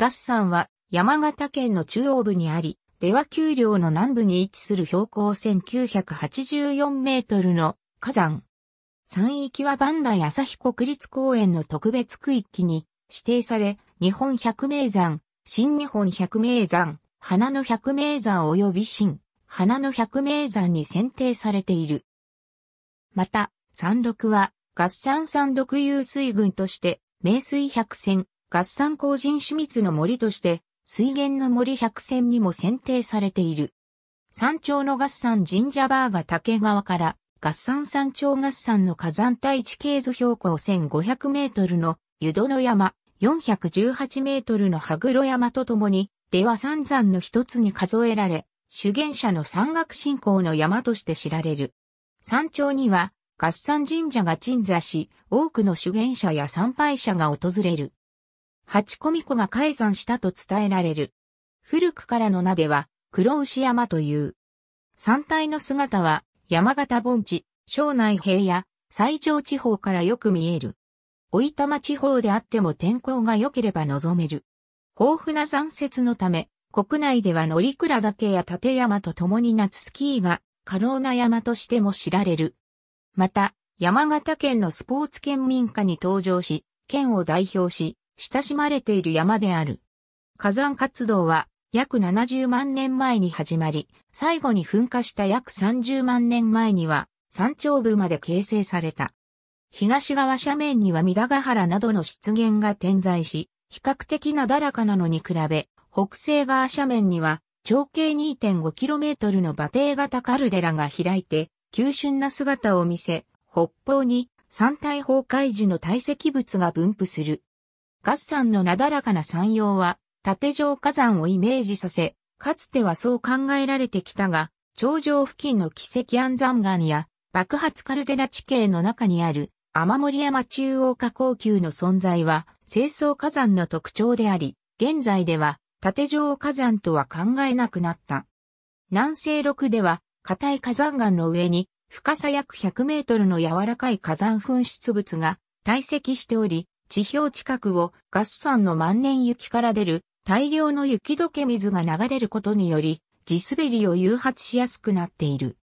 ガス山は山形県の中央部にあり、出羽丘陵の南部に位置する標高1984メートルの火山。山域はバンダイ梯旭国立公園の特別区域に指定され、日本百名山、新日本百名山、花の百名山及び新、花の百名山に選定されている。また、山麓は、合山山麓遊水群として、名水百選、合算工人種密の森として、水源の森百選にも選定されている。山頂の合算神社バーが竹川から合算山頂合算の火山帯地形図標高1500メートルの湯戸の山418メートルの羽黒山とともに、では三山の一つに数えられ、主言者の山岳信仰の山として知られる。山頂には合算神社が鎮座し、多くの主言者や参拝者が訪れる。八コミコが解散したと伝えられる。古くからの名では、黒牛山という。山体の姿は、山形盆地、庄内平野、西上地方からよく見える。おいたま地方であっても天候が良ければ望める。豊富な残雪のため、国内では乗鞍岳や立山と共に夏スキーが可能な山としても知られる。また、山形県のスポーツ県民歌に登場し、県を代表し、親しまれている山である。火山活動は約70万年前に始まり、最後に噴火した約30万年前には山頂部まで形成された。東側斜面には三田ヶ原などの湿原が点在し、比較的なだらかなのに比べ、北西側斜面には長径 2.5km の馬蹄型カルデラが開いて、急峻な姿を見せ、北方に山体崩壊時の堆積物が分布する。月山のなだらかな山陽は、縦状火山をイメージさせ、かつてはそう考えられてきたが、頂上付近の奇跡安山岩や爆発カルデラ地形の中にある天森山中央火口級の存在は清掃火山の特徴であり、現在では縦状火山とは考えなくなった。南西六では硬い火山岩の上に深さ約100メートルの柔らかい火山噴出物が堆積しており、地表近くをガス山の万年雪から出る大量の雪解け水が流れることにより、地滑りを誘発しやすくなっている。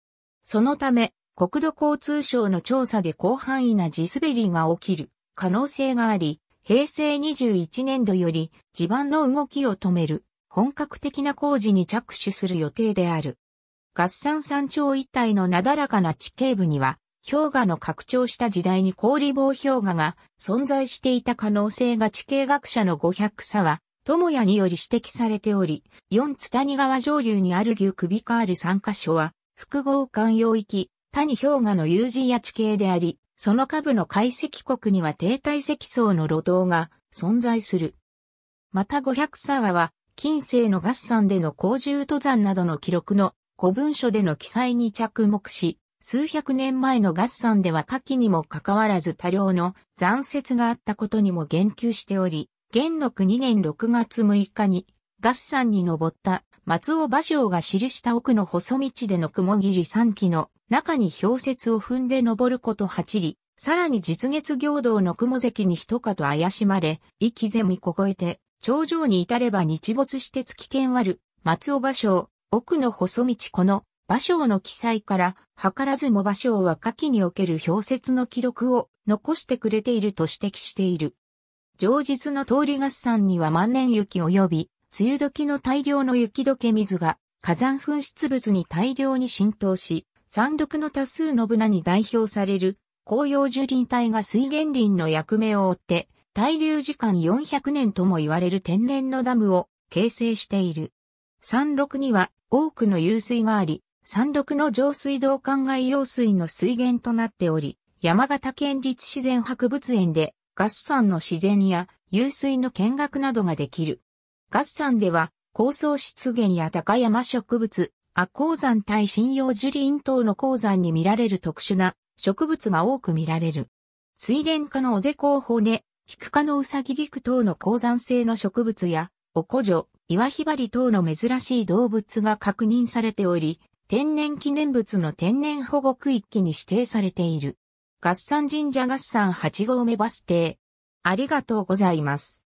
そのため、国土交通省の調査で広範囲な地滑りが起きる可能性があり、平成21年度より地盤の動きを止める本格的な工事に着手する予定である。合山山頂一帯のなだらかな地形部には氷河の拡張した時代に氷棒氷河が存在していた可能性が地形学者の五百沢差は、友也により指摘されており、四津谷川上流にある牛首カール三箇所は、複合間用域、谷氷河の有人や地形であり、その下部の解析国には停滞積層の路頭が存在する。また五百沢は、近世の合算での高重登山などの記録の古文書での記載に着目し、数百年前の合算では夏季にもかかわらず多量の残雪があったことにも言及しており、元禄2年6月6日に合算に登った松尾芭蕉が記した奥の細道での雲霧三期の中に氷雪を踏んで登ること8里、さらに実月行動の雲関に一かと怪しまれ、息ゼミ凍えて、頂上に至れば日没して月剣割る、松尾芭蕉、奥の細道この馬章の記載から、図らずも馬章は下記における氷雪の記録を残してくれていると指摘している。上日の通り合算には万年雪及び、梅雨時の大量の雪解け水が火山噴出物に大量に浸透し、山麓の多数の船に代表される紅葉樹林帯が水源林の役目を負って、滞留時間400年とも言われる天然のダムを形成している。山麓には多くの湧水があり、山麓の上水道管外用水の水源となっており、山形県立自然博物園で、ガス山の自然や湧水の見学などができる。ガス山では、高層湿原や高山植物、亜鉱山対針葉樹林等の鉱山に見られる特殊な植物が多く見られる。水蓮科のオゼコウホネ、科のウサギ菊ク等の鉱山性の植物や、オコジョ、岩ヒバリ等の珍しい動物が確認されており、天然記念物の天然保護区域に指定されている。合算神社合算8合目バス停。ありがとうございます。